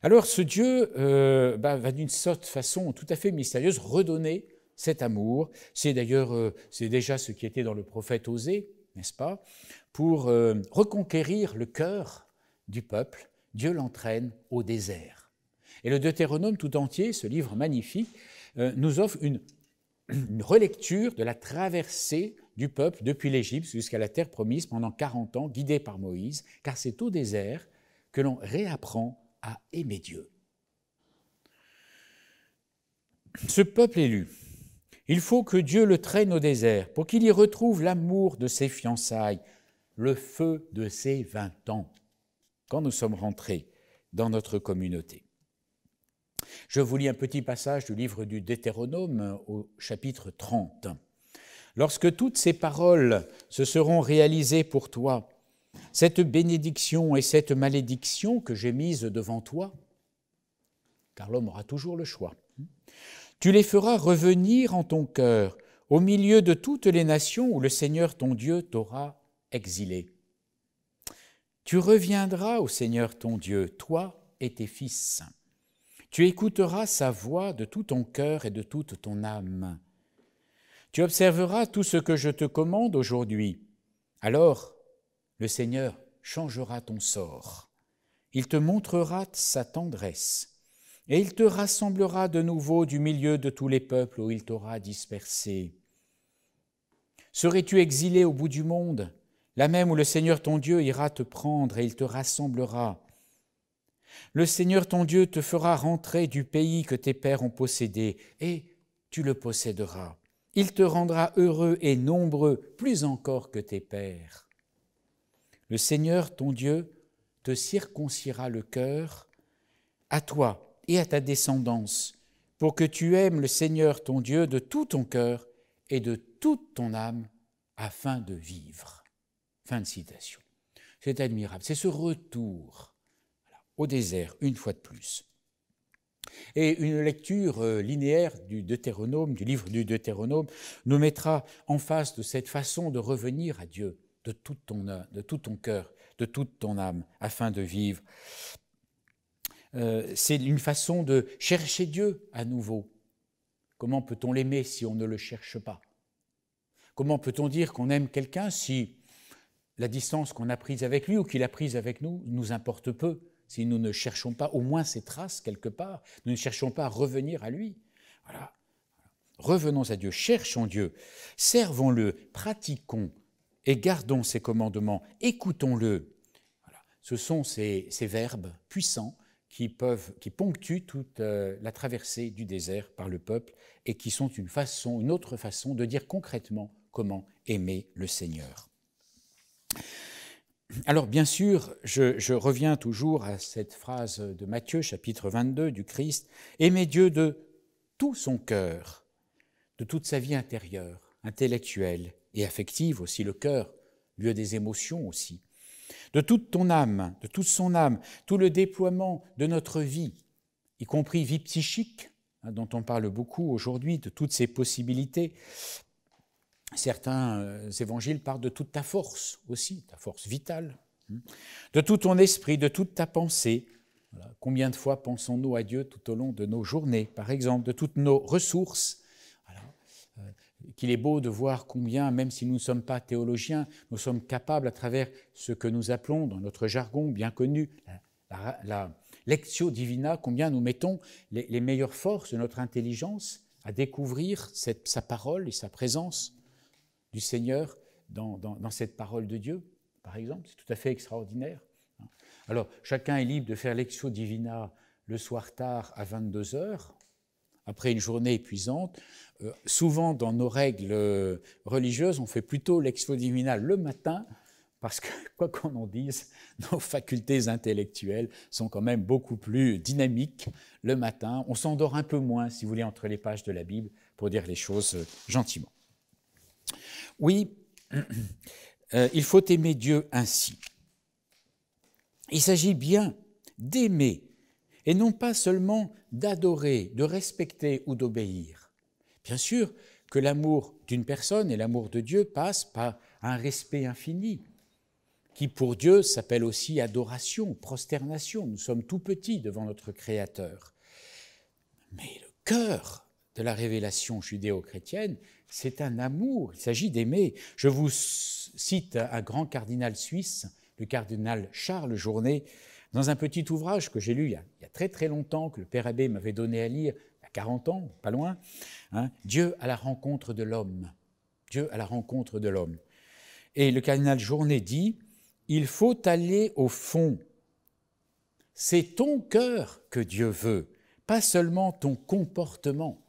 S1: Alors ce Dieu euh, bah, va d'une sorte façon tout à fait mystérieuse redonner cet amour. C'est d'ailleurs euh, c'est déjà ce qui était dans le prophète Osée, n'est-ce pas Pour euh, reconquérir le cœur du peuple, Dieu l'entraîne au désert. Et le Deutéronome tout entier, ce livre magnifique, nous offre une une relecture de la traversée du peuple depuis l'Égypte jusqu'à la terre promise pendant 40 ans, guidée par Moïse, car c'est au désert que l'on réapprend à aimer Dieu. Ce peuple élu, il faut que Dieu le traîne au désert pour qu'il y retrouve l'amour de ses fiançailles, le feu de ses vingt ans, quand nous sommes rentrés dans notre communauté. Je vous lis un petit passage du livre du Deutéronome euh, au chapitre 30. Lorsque toutes ces paroles se seront réalisées pour toi, cette bénédiction et cette malédiction que j'ai mise devant toi, car l'homme aura toujours le choix, tu les feras revenir en ton cœur au milieu de toutes les nations où le Seigneur ton Dieu t'aura exilé. Tu reviendras au Seigneur ton Dieu, toi et tes fils. Tu écouteras sa voix de tout ton cœur et de toute ton âme. Tu observeras tout ce que je te commande aujourd'hui. Alors, le Seigneur changera ton sort. Il te montrera sa tendresse. Et il te rassemblera de nouveau du milieu de tous les peuples où il t'aura dispersé. Serais-tu exilé au bout du monde, là même où le Seigneur ton Dieu ira te prendre et il te rassemblera le Seigneur ton Dieu te fera rentrer du pays que tes pères ont possédé, et tu le posséderas. Il te rendra heureux et nombreux, plus encore que tes pères. Le Seigneur ton Dieu te circoncira le cœur, à toi et à ta descendance, pour que tu aimes le Seigneur ton Dieu de tout ton cœur et de toute ton âme, afin de vivre. Fin de citation. C'est admirable, c'est ce retour au désert, une fois de plus. Et une lecture euh, linéaire du Deutéronome, du livre du Deutéronome, nous mettra en face de cette façon de revenir à Dieu de tout ton, euh, de tout ton cœur, de toute ton âme, afin de vivre. Euh, c'est une façon de chercher Dieu à nouveau. Comment peut-on l'aimer si on ne le cherche pas Comment peut-on dire qu'on aime quelqu'un si la distance qu'on a prise avec lui ou qu'il a prise avec nous nous importe peu si nous ne cherchons pas au moins ses traces quelque part, nous ne cherchons pas à revenir à lui. Revenons à Dieu, cherchons Dieu, servons-le, pratiquons et gardons ses commandements, écoutons-le. Ce sont ces, verbes puissants qui, ponctuent toute euh, la traversée du désert par le peuple et qui sont une façon, une autre façon de dire concrètement comment aimer le Seigneur alors bien sûr, je, reviens toujours à cette phrase de Matthieu chapitre 22 du Christ, Aimez Dieu de tout son cœur, de toute sa vie intérieure, intellectuelle et affective aussi, le cœur, lieu des émotions aussi, de toute ton âme, de toute son âme, tout le déploiement de notre vie, y compris vie psychique, hein, dont on parle beaucoup aujourd'hui, de toutes ses possibilités, certains euh, évangiles parlent de toute ta force aussi, ta force vitale, hein, de tout ton esprit, de toute ta pensée. Combien de fois pensons-nous à Dieu tout au long de nos journées, par exemple, de toutes nos ressources euh, Qu'il est beau de voir combien, même si nous ne sommes pas théologiens, nous sommes capables, à travers ce que nous appelons dans notre jargon bien connu, la, lectio divina, combien nous mettons les, meilleures forces de notre intelligence à découvrir sa parole et sa présence du Seigneur dans, cette parole de Dieu, par exemple. C'est tout à fait extraordinaire. Hein. Alors, chacun est libre de faire l'exo divina le soir tard à 22 heures, après une journée épuisante. Euh, souvent, dans nos règles euh, religieuses, on fait plutôt l'exo divina le matin, parce que, quoi qu'on en dise, nos facultés intellectuelles sont quand même beaucoup plus dynamiques le matin. On s'endort un peu moins, si vous voulez, entre les pages de la Bible pour dire les choses euh, gentiment. Oui, euh, il faut aimer Dieu ainsi. Il s'agit bien d'aimer et non pas seulement d'adorer, de respecter ou d'obéir. Bien sûr que l'amour d'une personne et l'amour de Dieu passent par un respect infini, qui pour Dieu s'appelle aussi adoration, prosternation. Nous sommes tout petits devant notre Créateur. Mais le cœur de la révélation judéo-chrétienne, c'est un amour, il s'agit d'aimer. Je vous cite un grand cardinal suisse, le cardinal Charles Journet, dans un petit ouvrage que j'ai lu il y, a, très très longtemps, que le père abbé m'avait donné à lire, il y a 40 ans, pas loin, hein, Dieu à la rencontre de l'homme. Dieu à la rencontre de l'homme. Et le cardinal Journet dit, il faut aller au fond. C'est ton cœur que Dieu veut, pas seulement ton comportement.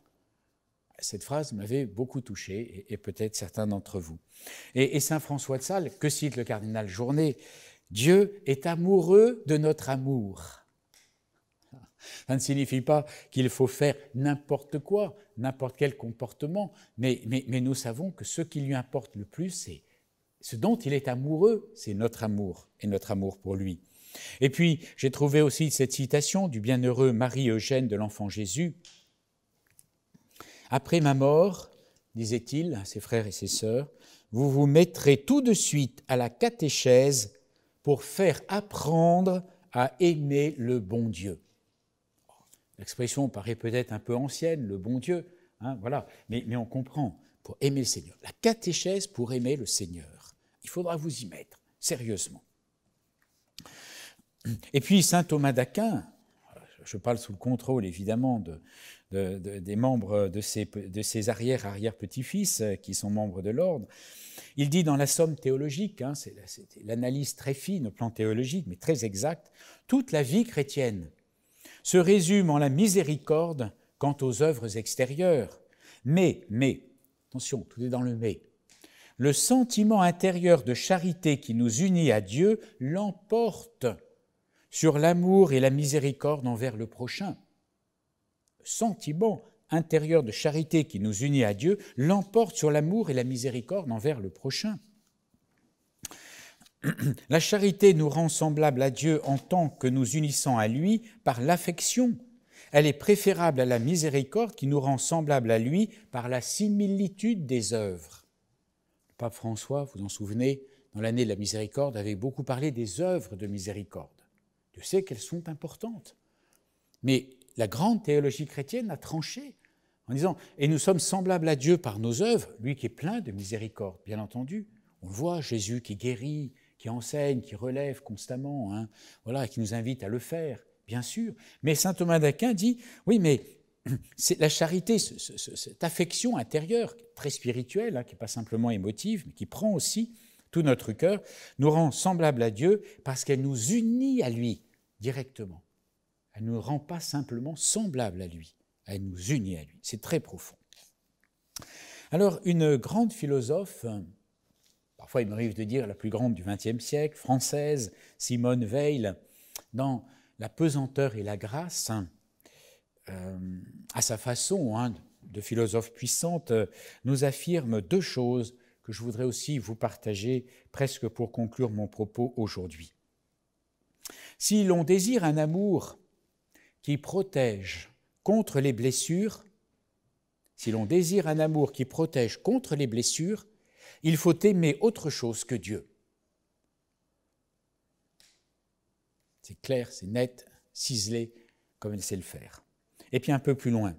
S1: Cette phrase m'avait beaucoup touché, et, peut-être certains d'entre vous. Et, et, Saint François de Sales, que cite le cardinal Journet Dieu est amoureux de notre amour. Ça ne signifie pas qu'il faut faire n'importe quoi, n'importe quel comportement, mais, mais, nous savons que ce qui lui importe le plus, c'est ce dont il est amoureux, c'est notre amour et notre amour pour lui. Et puis, j'ai trouvé aussi cette citation du bienheureux Marie-Eugène de l'Enfant Jésus, après ma mort, disait-il à ses frères et ses sœurs, vous vous mettrez tout de suite à la catéchèse pour faire apprendre à aimer le bon Dieu. L'expression paraît peut-être un peu ancienne, le bon Dieu, hein, voilà, mais on comprend, pour aimer le Seigneur. La catéchèse pour aimer le Seigneur. Il faudra vous y mettre, sérieusement. Et puis, saint Thomas d'Aquin, je parle sous le contrôle évidemment de, des membres de ses, de arrière-arrière-petits-fils euh, qui sont membres de l'ordre. Il dit dans la somme théologique, hein, c'est l'analyse très fine au plan théologique, mais très exacte, toute la vie chrétienne se résume en la miséricorde quant aux œuvres extérieures. Mais, mais, attention, tout est dans le mais. Le sentiment intérieur de charité qui nous unit à Dieu l'emporte sur l'amour et la miséricorde envers le prochain sentiment intérieur de charité qui nous unit à Dieu l'emporte sur l'amour et la miséricorde envers le prochain. La charité nous rend semblables à Dieu en tant que nous unissons à lui par l'affection. Elle est préférable à la miséricorde qui nous rend semblables à lui par la similitude des œuvres. Le pape François, vous en souvenez, dans l'année de la miséricorde, avait beaucoup parlé des œuvres de miséricorde. Dieu sais qu'elles sont importantes. Mais la grande théologie chrétienne a tranché en disant Et nous sommes semblables à Dieu par nos œuvres, lui qui est plein de miséricorde, bien entendu. On le voit, Jésus qui guérit, qui enseigne, qui relève constamment, hein, voilà, qui nous invite à le faire, bien sûr. Mais saint Thomas d'Aquin dit Oui, mais c'est la charité, cette affection intérieure, très spirituelle, hein, qui n'est pas simplement émotive, mais qui prend aussi tout notre cœur, nous rend semblables à Dieu parce qu'elle nous unit à lui directement elle ne nous rend pas simplement semblables à lui, elle nous unit à lui. C'est très profond. Alors, une grande philosophe, parfois il m'arrive de dire la plus grande du XXe siècle, française, Simone Weil, dans La pesanteur et la grâce, euh, à sa façon hein, de philosophe puissante, nous affirme deux choses que je voudrais aussi vous partager presque pour conclure mon propos aujourd'hui. Si l'on désire un amour qui protège contre les blessures, si l'on désire un amour qui protège contre les blessures, il faut aimer autre chose que Dieu. C'est clair, c'est net, ciselé, comme elle sait le faire. Et puis un peu plus loin,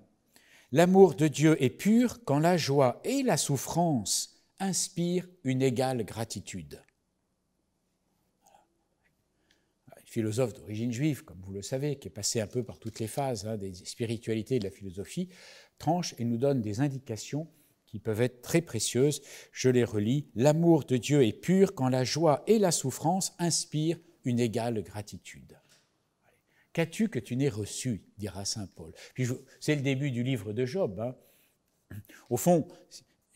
S1: l'amour de Dieu est pur quand la joie et la souffrance inspirent une égale gratitude. philosophe d'origine juive, comme vous le savez, qui est passé un peu par toutes les phases hein, des spiritualités et de la philosophie, tranche et nous donne des indications qui peuvent être très précieuses. Je les relis. L'amour de Dieu est pur quand la joie et la souffrance inspirent une égale gratitude. Qu'as-tu que tu n'aies reçu dira Saint Paul. c'est le début du livre de Job. Hein. Au fond,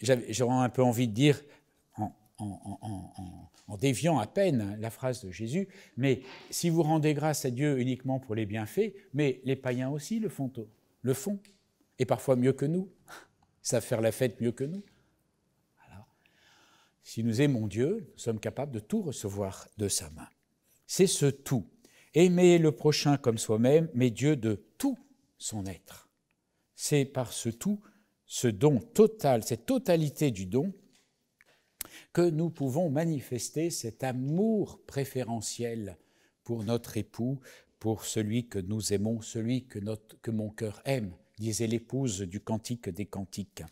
S1: j'aurais un peu envie de dire en, déviant à peine la phrase de Jésus, mais si vous rendez grâce à Dieu uniquement pour les bienfaits, mais les païens aussi le font, le font, et parfois mieux que nous, savent faire la fête mieux que nous. Alors, si nous aimons Dieu, nous sommes capables de tout recevoir de sa main. C'est ce tout. Aimer le prochain comme soi-même, mais Dieu de tout son être. C'est par ce tout, ce don total, cette totalité du don, que nous pouvons manifester cet amour préférentiel pour notre époux, pour celui que nous aimons, celui que, mon cœur aime, disait l'épouse du cantique des cantiques.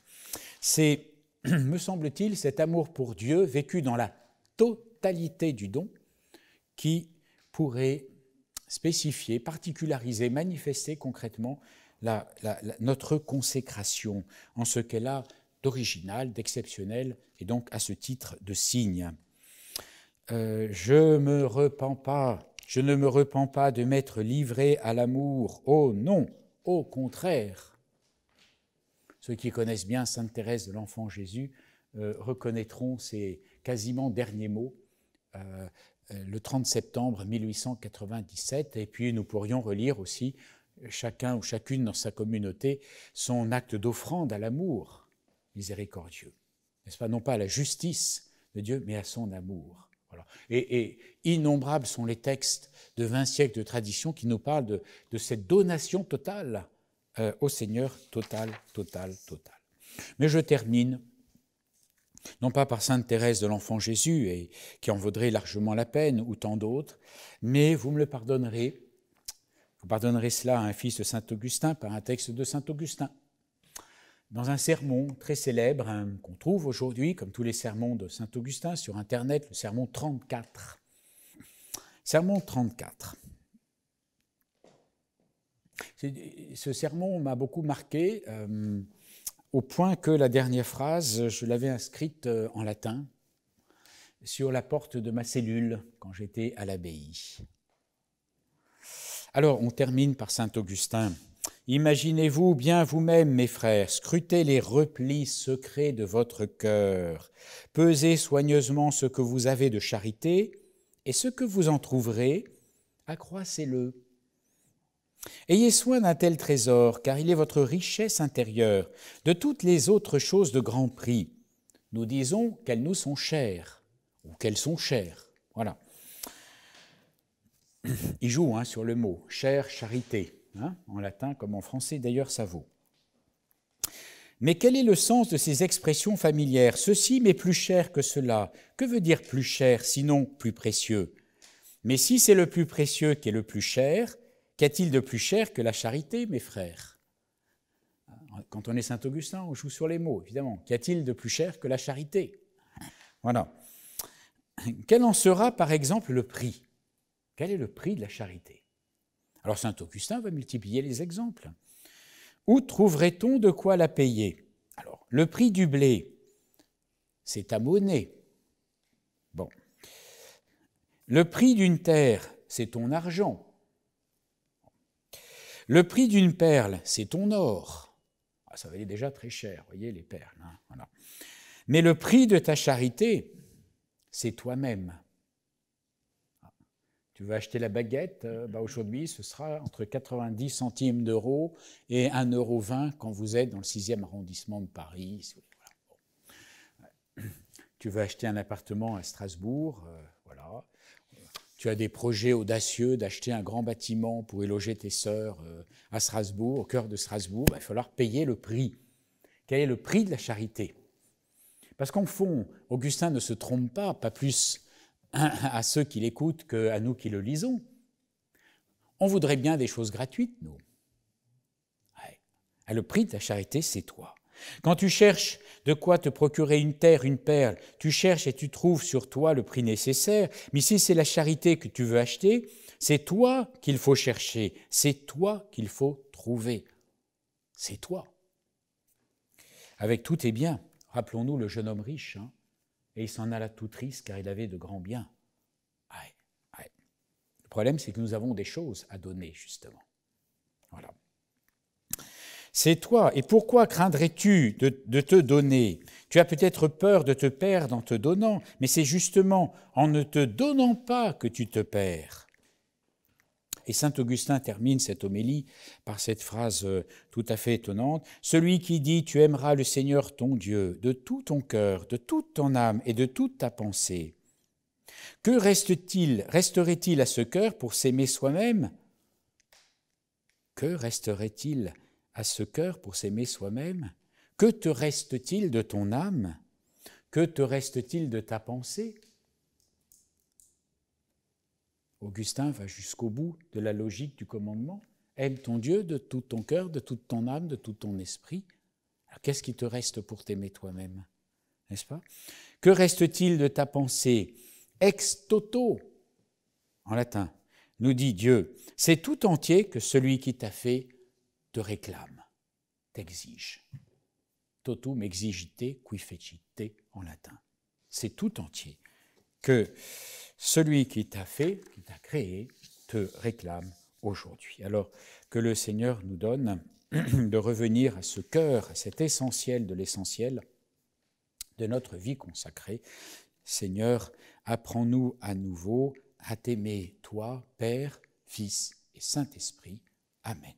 S1: C'est, me semble-t-il, cet amour pour Dieu vécu dans la totalité du don qui pourrait spécifier, particulariser, manifester concrètement notre consécration en ce qu'elle a d'original, d'exceptionnel, et donc à ce titre de signe. Euh, je, me repens pas, je ne me repens pas de m'être livré à l'amour. Oh non, au contraire. Ceux qui connaissent bien Sainte Thérèse de l'Enfant Jésus euh, reconnaîtront ces quasiment derniers mots euh, le 30 septembre 1897. Et puis nous pourrions relire aussi, chacun ou chacune dans sa communauté, son acte d'offrande à l'amour miséricordieux. N'est-ce pas Non pas à la justice de Dieu, mais à son amour. Et, innombrables sont les textes de 20 siècles de tradition qui nous parlent de, cette donation totale euh, au Seigneur, totale, totale, totale. Mais je termine, non pas par Sainte Thérèse de l'Enfant Jésus, et, qui en vaudrait largement la peine, ou tant d'autres, mais vous me le pardonnerez, vous pardonnerez cela à un fils de Saint Augustin par un texte de Saint Augustin dans un sermon très célèbre hein, qu'on trouve aujourd'hui, comme tous les sermons de Saint Augustin sur Internet, le sermon 34. Sermon 34. Ce sermon m'a beaucoup marqué euh, au point que la dernière phrase, je l'avais inscrite euh, en latin sur la porte de ma cellule quand j'étais à l'abbaye. Alors, on termine par Saint Augustin Imaginez-vous bien vous-même, mes frères, scrutez les replis secrets de votre cœur, pesez soigneusement ce que vous avez de charité, et ce que vous en trouverez, accroissez-le. Ayez soin d'un tel trésor, car il est votre richesse intérieure, de toutes les autres choses de grand prix. Nous disons qu'elles nous sont chères, ou qu'elles sont chères. Voilà. Il joue hein, sur le mot, chère charité. Hein, en latin comme en français d'ailleurs ça vaut. Mais quel est le sens de ces expressions familières Ceci m'est plus cher que cela. Que veut dire plus cher sinon plus précieux Mais si c'est le plus précieux qui est le plus cher, qu'y-a-t-il de plus cher que la charité, mes frères Quand on est Saint Augustin, on joue sur les mots, évidemment. Qu'y a-t-il de plus cher que la charité Voilà. Quel en sera, par exemple, le prix Quel est le prix de la charité alors saint Augustin va multiplier les exemples. Où trouverait-on de quoi la payer Alors, le prix du blé, c'est ta monnaie. Bon. Le prix d'une terre, c'est ton argent. Le prix d'une perle, c'est ton or. Ah, ça valait déjà très cher, voyez les perles. Hein, Mais le prix de ta charité, c'est toi-même tu veux acheter la baguette, euh, bah aujourd'hui, ce sera entre 90 centimes d'euros et 1,20 euro quand vous êtes dans le 6e arrondissement de Paris. Tu veux acheter un appartement à Strasbourg, euh, voilà. Tu as des projets audacieux d'acheter un grand bâtiment pour y tes sœurs euh, à Strasbourg, au cœur de Strasbourg, bah, il va falloir payer le prix. Quel est le prix de la charité Parce qu'en fond, Augustin ne se trompe pas, pas plus à ceux qui l'écoutent qu'à nous qui le lisons. On voudrait bien des choses gratuites, nous. Ah, le prix de la charité, c'est toi. Quand tu cherches de quoi te procurer une terre, une perle, tu cherches et tu trouves sur toi le prix nécessaire, mais si c'est la charité que tu veux acheter, c'est toi qu'il faut chercher, c'est toi qu'il faut trouver. C'est toi. Avec tout tes bien, rappelons-nous le jeune homme riche, hein, et il s'en alla tout triste car il avait de grands biens. Le problème, c'est que nous avons des choses à donner, justement. Voilà. C'est toi, et pourquoi craindrais-tu de te donner Tu as peut-être peur de te perdre en te donnant, mais c'est justement en ne te donnant pas que tu te perds. Et saint Augustin termine cette homélie par cette phrase euh, tout à fait étonnante. Celui qui dit Tu aimeras le Seigneur ton Dieu de tout ton cœur, de toute ton âme et de toute ta pensée. Que reste-t-il, resterait-il à ce cœur pour s'aimer soi-même Que resterait-il à ce cœur pour s'aimer soi-même Que te reste-t-il de ton âme Que te reste-t-il de ta pensée Augustin va jusqu'au bout de la logique du commandement. Aime ton Dieu de tout ton cœur, de toute ton âme, de tout ton esprit. Alors qu'est-ce qui te reste pour t'aimer toi-même N'est-ce pas Que reste-t-il de ta pensée Ex toto, en latin, nous dit Dieu, c'est tout entier que celui qui t'a fait te réclame, t'exige. Totum exigite qui te, en latin. C'est tout entier que celui qui t'a fait, qui t'a créé, te réclame aujourd'hui. Alors que le Seigneur nous donne de revenir à ce cœur, à cet essentiel de l'essentiel de notre vie consacrée. Seigneur, apprends-nous à nouveau à t'aimer, toi, Père, Fils et Saint-Esprit. Amen.